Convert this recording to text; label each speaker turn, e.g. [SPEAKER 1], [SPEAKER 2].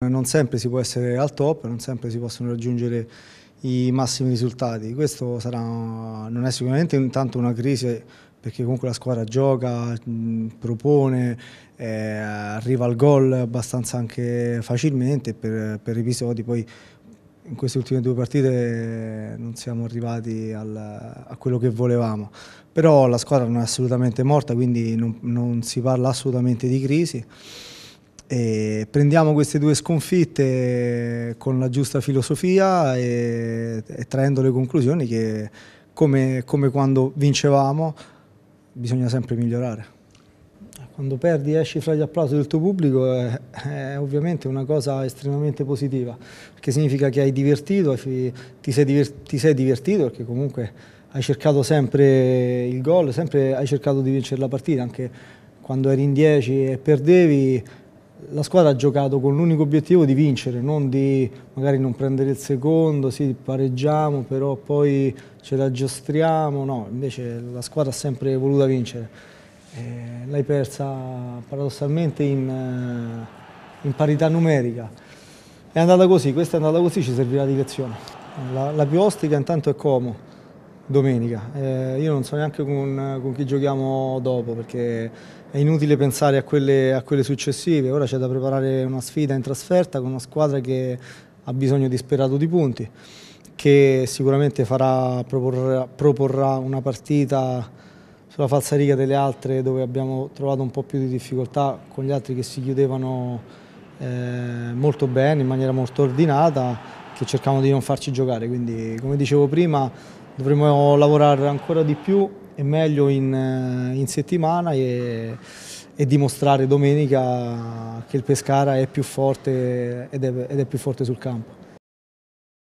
[SPEAKER 1] Non sempre si può essere al top, non sempre si possono raggiungere i massimi risultati. Questo sarà, non è sicuramente intanto una crisi perché comunque la squadra gioca, propone, eh, arriva al gol abbastanza anche facilmente per, per, episodi. Poi in queste ultime due partite eh, non siamo arrivati al, a quello che volevamo. Però la squadra non è assolutamente morta, quindi non, non si parla assolutamente di crisi. E prendiamo queste due sconfitte con la giusta filosofia e, e traendo le conclusioni che come, come, quando vincevamo bisogna sempre migliorare. Quando perdi esci fra gli applausi del tuo pubblico è, è ovviamente una cosa estremamente positiva, perché significa che hai divertito, ti sei, divertito, ti sei divertito perché comunque hai cercato sempre il gol, sempre hai cercato di vincere la partita, anche quando eri in 10 e perdevi la squadra ha giocato con l'unico obiettivo di vincere, non di magari non prendere il secondo, sì pareggiamo però poi ce la giostriamo, no, invece la squadra ha sempre voluto vincere. Eh, l'hai persa paradossalmente in, eh, in, parità numerica. È andata così, questa è andata così, ci servirà di lezione. La, la più ostica intanto è Como, domenica. Eh, io non so neanche con, con, chi giochiamo dopo perché è inutile pensare a quelle, a quelle successive. Ora c'è da preparare una sfida in trasferta con una squadra che ha bisogno disperato di punti, che sicuramente farà, proporrà, proporrà una partita sulla falsariga delle altre dove abbiamo trovato un po' più di difficoltà con gli altri che si chiudevano eh, molto bene, in maniera molto ordinata, che cercavano di non farci giocare. Quindi come dicevo prima Dovremmo lavorare ancora di più e meglio in, eh, in settimana e, e, dimostrare domenica che il Pescara è più forte ed è, ed è più forte sul campo.